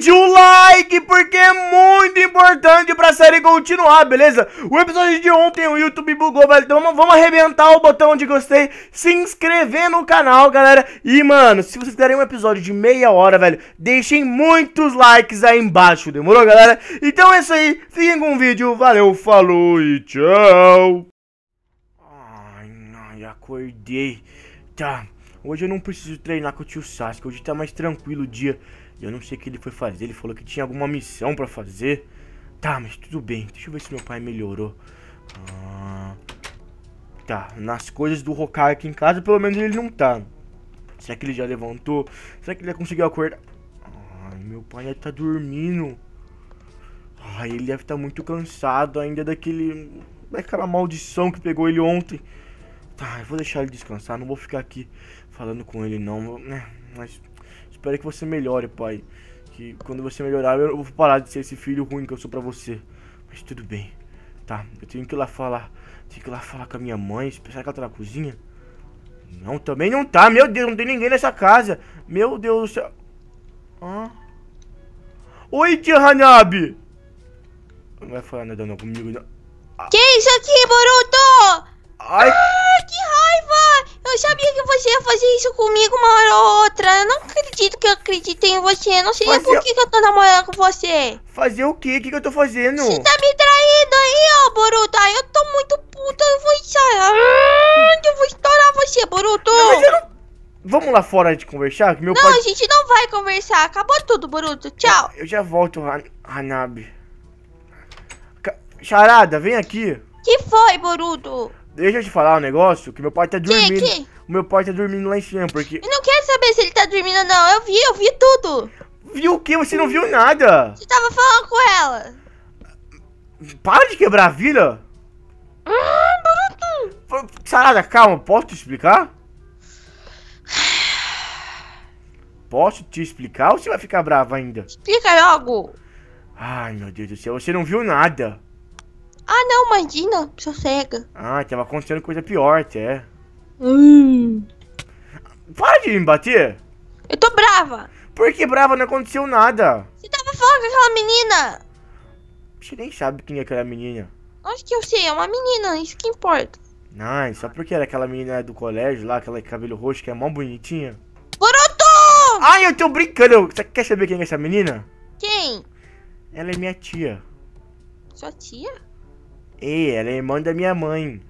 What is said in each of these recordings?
vídeo um like, porque é muito importante pra série continuar, beleza? O episódio de ontem o YouTube bugou, velho, então vamos, vamos arrebentar o botão de gostei, se inscrever no canal, galera. E, mano, se vocês quiserem um episódio de meia hora, velho, deixem muitos likes aí embaixo, demorou, galera? Então é isso aí, fiquem com o vídeo, valeu, falou e tchau! Ai, ai, acordei, tá... Hoje eu não preciso treinar com o tio Sasuke, hoje tá mais tranquilo o dia. Eu não sei o que ele foi fazer. Ele falou que tinha alguma missão pra fazer. Tá, mas tudo bem. Deixa eu ver se meu pai melhorou. Ah, tá, nas coisas do Hokage aqui em casa, pelo menos ele não tá. Será que ele já levantou? Será que ele já conseguiu acordar? Ai, meu pai já tá dormindo. Ai, ele deve estar tá muito cansado ainda daquele... Daquela maldição que pegou ele ontem. Tá, eu vou deixar ele descansar, não vou ficar aqui falando com ele não. É, mas Espero que você melhore, pai. Que quando você melhorar, eu vou parar de ser esse filho ruim que eu sou pra você. Mas tudo bem. Tá, eu tenho que ir lá falar. Tenho que ir lá falar com a minha mãe. Será que ela tá na cozinha? Não, também não tá. Meu Deus, não tem ninguém nessa casa. Meu Deus do céu. Hã? Oi, tia Hanabi. Não vai falar nada não comigo, não. Ah. Que isso aqui, Boruto? Ai. Ah! você ia fazer isso comigo uma hora ou outra. Eu não acredito que eu acredite em você. Não sei fazer... por que, que eu tô namorando com você. Fazer o quê? O que, que eu tô fazendo? Você tá me traindo aí, ô Boruto. Eu tô muito puta. Eu vou estourar. Eu vou estourar você, Boruto. Não, mas eu não... Vamos lá fora de conversar? meu não, pai... a gente não vai conversar. Acabou tudo, Boruto. Tchau. Eu, já volto, Han Hanabi. Charada, vem aqui. Que foi, Boruto? Deixa eu te falar um negócio, que meu pai tá dormindo. Que, que? O meu pai tá dormindo lá em cima, porque... Eu não quero saber se ele tá dormindo não, eu vi, eu vi tudo. Viu o quê? Você não viu nada. Você tava falando com ela. Para de quebrar a vila. Hum, ah, bruto. Sarada, calma, posso te explicar? Posso te explicar ou você vai ficar brava ainda? Explica logo. Ai, meu Deus do céu, você não viu nada. Ah, não, imagina, cega. Ah, tava acontecendo coisa pior, até. Hum. Para de me bater. Eu tô brava. Por que brava? Não aconteceu nada. Você tava falando com aquela menina. Você nem sabe quem é aquela menina. Acho que eu sei, é uma menina, isso que importa. Não, só porque era aquela menina do colégio lá, aquela cabelo roxo que é mó bonitinha. Boruto! Ai, eu tô brincando. Você quer saber quem é essa menina? Quem? Ela é minha tia. Sua tia? Ei, ela é irmã da minha mãe.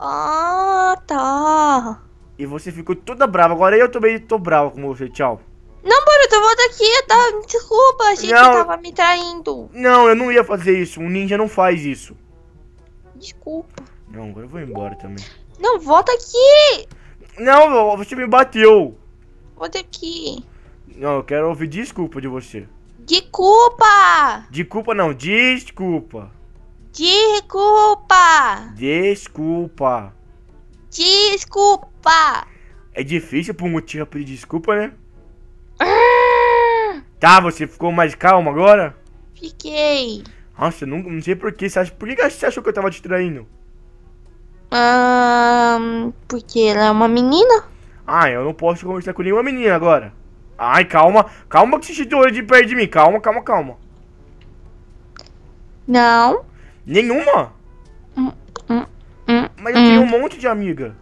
Ah, tá. E você ficou toda brava. Agora eu também tô brava com você. Tchau. Não, Boruto, volta aqui. Tá? Desculpa, a gente não, tava me traindo. Não, eu não ia fazer isso. Um ninja não faz isso. Desculpa. Não, agora eu vou embora também. Não, volta aqui. Não, você me bateu. Volta aqui. Não, eu quero ouvir desculpa de você. De culpa! De culpa não, desculpa. Desculpa! Desculpa! Desculpa! É difícil por um motivo pedir desculpa, né? Ah. Tá, você ficou mais calmo agora? Fiquei. Nossa, não, não sei por que. Você acha, por que você achou que eu tava te traindo? Um, porque ela é uma menina. Ah, eu não posso conversar com nenhuma menina agora. Ai, calma. Calma que você te olho de perto de mim. Calma, calma, calma. Não. Nenhuma? Hum, hum, hum, mas eu tenho hum. um monte de amiga.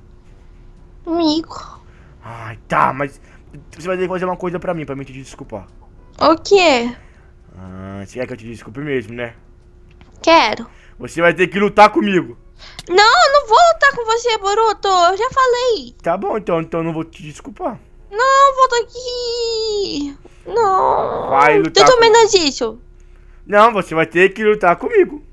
Amigo. Ai, tá, mas você vai ter que fazer uma coisa pra mim, pra mim te desculpar. O quê? Ah, você quer que eu te desculpe mesmo, né? Quero. Você vai ter que lutar comigo. Não, eu não vou lutar com você, Boruto. Eu já falei. Tá bom, então, então eu não vou te desculpar. Não, volta aqui. Não. Vai lutar. Tu também com... não isso. Não, você vai ter que lutar comigo.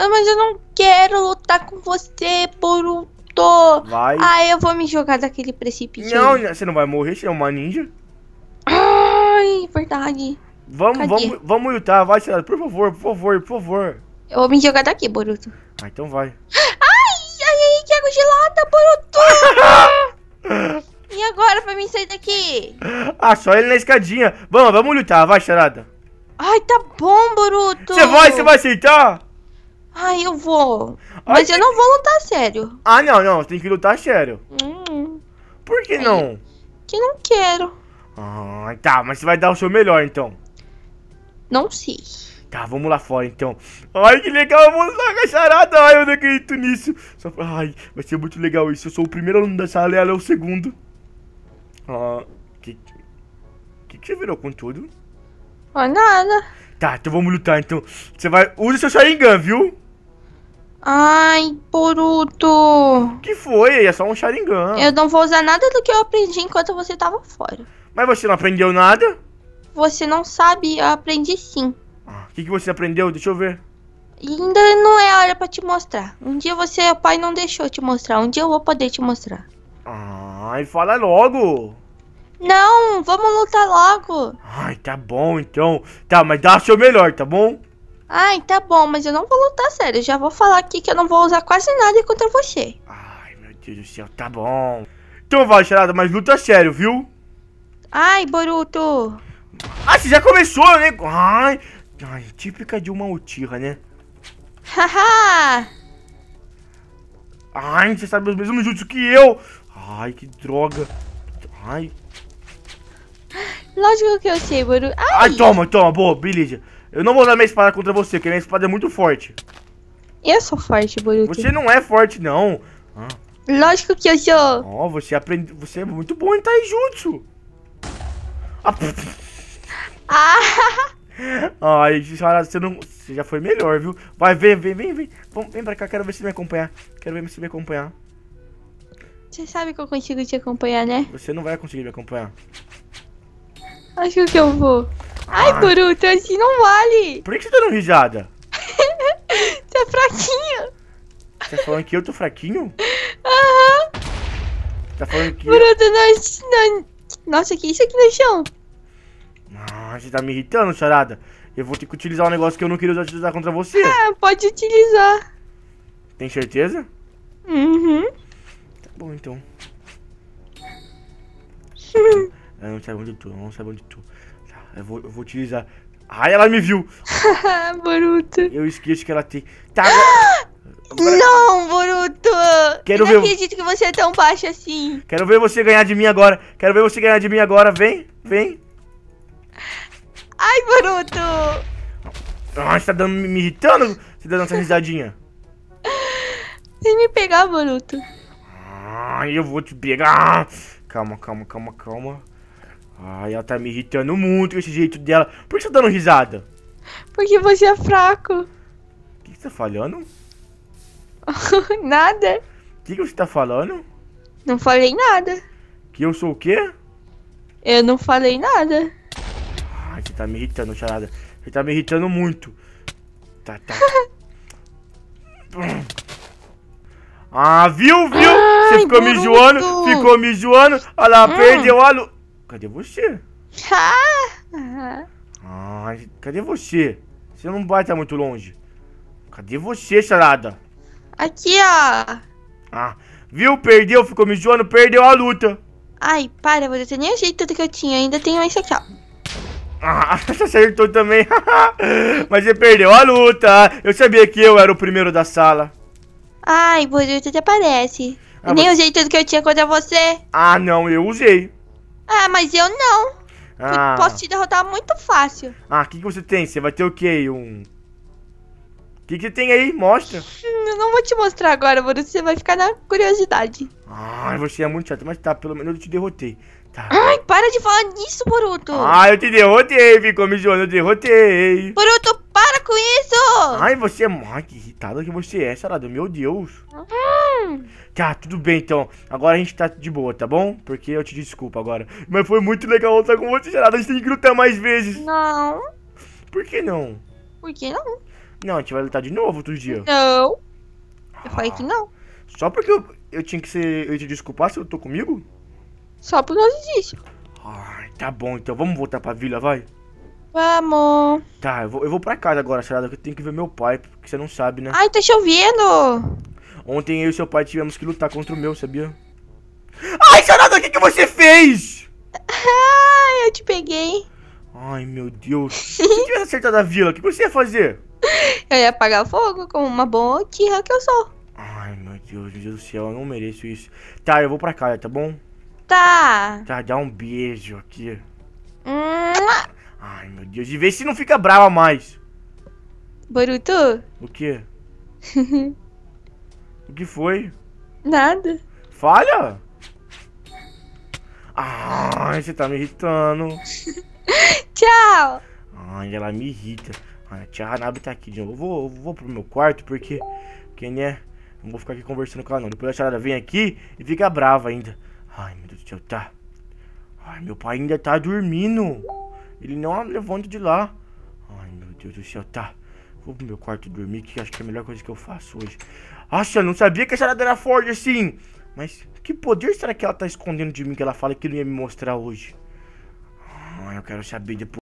Ah, mas eu não quero lutar com você, Boruto. Vai. Ah, eu vou me jogar daquele precipício. Não, aí. você não vai morrer, você é uma ninja. Ai, verdade. Vamos, vamos, vamos lutar, vai, senhora. Por favor, por favor, por favor. Eu vou me jogar daqui, Boruto. Ah, então vai. Ai, ai, ai, que água gelada, Boruto. e agora pra mim sair daqui? Ah, só ele na escadinha. Vamos, vamos lutar, vai, charada. Ai, tá bom, Boruto. Você vai, você vai aceitar? Ai, eu vou. Mas eu não vou lutar sério. Ah, não, não. Você tem que lutar sério. Hum. Por que não? Que não quero. Ah, tá. Mas você vai dar o seu melhor, então. Não sei. Tá, vamos lá fora então. Ai, que legal, vamos lá com a charada. Ai, eu não acredito nisso. Só... Ai, vai ser muito legal isso. Eu sou o primeiro aluno da sala e ela é o segundo. Ah, que... que que você virou com tudo? Ah, nada. Tá, então vamos lutar, então. Você vai... Usa seu Sharingan, viu? Ai, O Que foi? É só um Sharingan. Eu não vou usar nada do que eu aprendi enquanto você tava fora. Mas você não aprendeu nada? Você não sabe, eu aprendi sim. Ah, o que, que você aprendeu? Deixa eu ver. ainda não é a hora pra te mostrar. Um dia você, o pai, não deixou te mostrar. Um dia eu vou poder te mostrar. Ai, fala logo. Não, vamos lutar logo. Ai, tá bom então. Tá, mas dá o seu melhor, tá bom? Ai, tá bom, mas eu não vou lutar sério. Eu já vou falar aqui que eu não vou usar quase nada contra você. Ai, meu Deus do céu, tá bom. Então vai, Charada, mas luta sério, viu? Ai, Boruto. Ah, você já começou, né? Ai, ai típica de uma utira, né? Haha. ai, você sabe os mesmos jutsu que eu. Ai, que droga. Ai, Lógico que eu sei, Boru. Ai, Ai toma, toma, boa, beleza. Eu não vou usar minha espada contra você, que minha espada é muito forte. Eu sou forte, Boruto. Você não é forte, não. Ah. Lógico que eu sou. Ó, oh, você aprende. Você é muito bom em taijutsu. Ah. ah. Ai, senhora, você não. Você já foi melhor, viu? Vai, vem, vem, vem, vem. Vem, vem pra cá, quero ver se me acompanhar. Quero ver se me acompanhar. Você sabe que eu consigo te acompanhar, né? Você não vai conseguir me acompanhar. Acho que eu vou. Ai, Ai. tu assim não vale. Por que você tá dando risada? você é fraquinho. Você tá falando que eu tô fraquinho? Aham. Uhum. Tá falando que... Boruto, nós... Não... Nossa, que isso aqui no chão? Ah, você tá me irritando, charada. Eu vou ter que utilizar um negócio que eu não queria utilizar contra você. Ah, pode utilizar. Tem certeza? Uhum. Tá bom, então. É, ela não sabe onde eu tô, ela não sabe onde eu tô. Tá, eu vou, eu vou utilizar. Ai, ela me viu! Boruto! Eu esqueço que ela tem. Tá! Não, Boruto! Quero eu ver... não acredito que você é tão baixo assim. Quero ver você ganhar de mim agora. Quero ver você ganhar de mim agora. Vem, vem. Ai, Boruto! Ah, você tá dando, me irritando? Você tá dando essa risadinha. Vem me pegar, Boruto. Ah, eu vou te pegar. Calma, calma, calma, calma. Ai, ela tá me irritando muito com esse jeito dela. Por que você tá dando risada? Porque você é fraco. O que, que você tá falando? nada. O que, que você tá falando? Não falei nada. Que eu sou o quê? Eu não falei nada. Ai, você tá me irritando, charada. Você tá me irritando muito. Tá, tá. ah, viu, viu? Ai, você ficou me zoando, ficou me zoando. Olha lá, hum. perdeu a luz. Cadê você? Ai, cadê você? Você não vai estar muito longe. Cadê você, charada? Aqui, ó. Ah, viu? Perdeu, ficou me zoando, perdeu a luta. Ai, para, você nem o tudo que eu tinha, ainda tenho esse aqui, ó. Ah, acertou também. Mas você perdeu a luta. Eu sabia que eu era o primeiro da sala. Ai, você até parece. Ah, nem você... usei tudo que eu tinha contra você. Ah, não, eu usei. Ah, mas eu não. Ah. Eu posso te derrotar muito fácil. Ah, o que, que você tem? Você vai ter o quê? Um. O que, que tem aí? Mostra. Hum, eu não vou te mostrar agora, você vai ficar na curiosidade. Ah, você é muito chato, mas tá, pelo menos eu te derrotei. Tá. Ai, para de falar nisso, Boruto. Ah, eu te derrotei, ficou me zoando, eu derrotei. Boruto, para com isso. Ai, você é... muito irritada que você é, Sarado, meu Deus. Ah. Tá, tudo bem então. Agora a gente tá de boa, tá bom? Porque eu te desculpo agora. Mas foi muito legal lutar com você, Geraldo. A gente tem que lutar mais vezes. Não. Por que não? Por que não? Não, a gente vai lutar de novo outro dia. Não. Eu falei ah. que não. Só porque eu, eu tinha que ser. Eu te desculpar se eu tô comigo? Só por causa disso. Ai, tá bom, então vamos voltar pra vila, vai? Vamos. Tá, eu vou, eu vou pra casa agora, Sarada, que eu tenho que ver meu pai, porque você não sabe, né? Ai, tá chovendo! Ontem eu e seu pai tivemos que lutar contra o meu, sabia? Ai, charada, o que, que você fez? Ah, eu te peguei. Ai, meu Deus. Se você tivesse acertado a vila, o que você ia fazer? Eu ia apagar fogo com uma boa tira que eu sou. Ai, meu Deus, meu Deus do céu, eu não mereço isso. Tá, eu vou pra casa, tá bom? Tá. Tá, dá um beijo aqui. Ai, meu Deus, e vê se não fica brava mais. Boruto? O quê? O que foi? Nada. Falha? Ai, você tá me irritando. Tchau. Ai, ela me irrita. Ai, a tia Hanabi tá aqui de novo. Eu vou, eu vou pro meu quarto porque. Quem é? Né, não vou ficar aqui conversando com ela, não. Depois a charada vem aqui e fica brava ainda. Ai, meu Deus do céu, tá. Ai, meu pai ainda tá dormindo. Ele não levanta de lá. Ai, meu Deus do céu, tá. Vou pro meu quarto dormir, que acho que é a melhor coisa que eu faço hoje. Acha, eu não sabia que a charada era forte assim. Mas que poder será que ela tá escondendo de mim que ela fala que não ia me mostrar hoje? Ah, eu quero saber depois.